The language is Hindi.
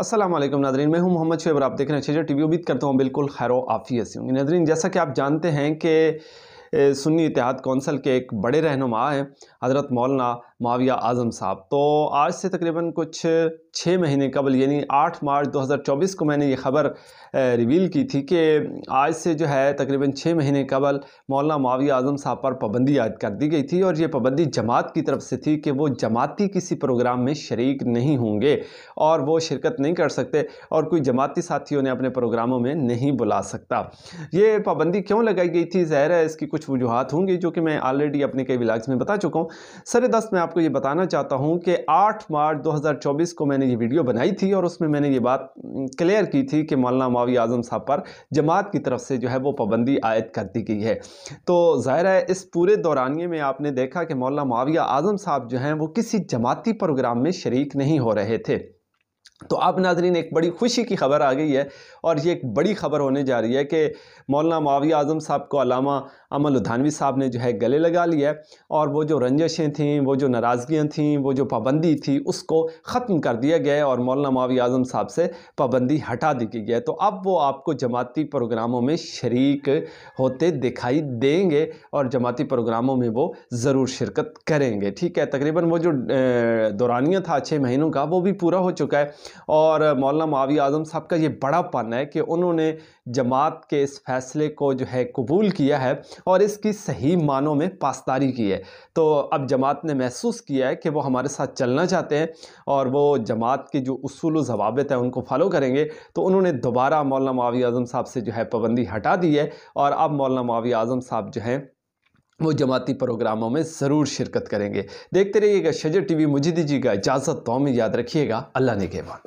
असलम नादरीन मैं हूं मोहम्मद शेबर आप देख रहे हैं छेजा टी वी उम्मीद करता हूं बिल्कुल खैर आफियत से होंगे नादरीन जैसा कि आप जानते हैं कि सुन्नी इतिहाद कौंसल के एक बड़े रहनुमा हैं हज़रत मौलाना माविया आज़म साहब तो आज से तकरीबन कुछ छः महीने कबल यानी आठ मार्च 2024 को मैंने ये ख़बर रिवील की थी कि आज से जो है तकरीबन छः महीने कबल मौलाना माविया आज़म साहब पर पाबंदी आयद कर दी गई थी और ये पाबंदी जमात की तरफ से थी कि वो जमाती किसी प्रोग्राम में शरीक नहीं होंगे और वो शिरकत नहीं कर सकते और कोई जमाती साथी उन्हें अपने प्रोग्रामों में नहीं बुला सकता ये पाबंदी क्यों लगाई गई थी ज़ाहिर है इसकी कुछ वजूहत होंगी जो कि मैं ऑलरेडी अपने कई ब्लाग्स में बता चुका हूँ सर दस्त मैं आपको ये बताना चाहता हूँ कि आठ मार्च दो को मैंने मैंने ये वीडियो बनाई थी और उसमें मैंने ये बात क्लियर की थी कि मौलाना मावी आज़म साहब पर जमात की तरफ से जो है वो पाबंदी आयद कर दी गई है तो ज़ाहिर है इस पूरे दौरानिए में आपने देखा कि मौलाना माविया आज़म साहब जो हैं वो किसी जमाती प्रोग्राम में शरीक नहीं हो रहे थे तो अब नाजरीन एक बड़ी खुशी की खबर आ गई है और ये एक बड़ी खबर होने जा रही है कि मौलाना माविया आजम साहब को अलामा अमल उधानवी साहब ने जो है गले लगा लिया है और वो जो रंजशें थीं वो जो नाराज़गियाँ थीं वो जो पाबंदी थी उसको ख़त्म कर दिया गया है और मौलाना माविया आजम साहब से पाबंदी हटा दी गई है तो अब वो आपको जमाती प्रोग्रामों में शर्क होते दिखाई देंगे और जमाती प्रोग्रामों में वो ज़रूर शिरकत करेंगे ठीक है तकरीबन वो जो दौरानिया था छः महीनों का वो भी पूरा हो चुका है और मौलाना मावी आज़म साहब का ये पन है कि उन्होंने जमात के इस फैसले को जो है कबूल किया है और इसकी सही मानों में पासदारी की है तो अब जमात ने महसूस किया है कि वो हमारे साथ चलना चाहते हैं और वो जमात के जो असूल जवाबत हैं उनको फॉलो करेंगे तो उन्होंने दोबारा मौलाना मावी आज़म साहब से जो है पाबंदी हटा दी है और अब मौलाना मावी आज़म साहब जो हैं वो जमाती प्रोग्रामों में ज़रूर शिरकत करेंगे देखते रहिएगा शजर टीवी मुझे दीजिएगा इजाज़त तो याद रखिएगा अल्लाह ने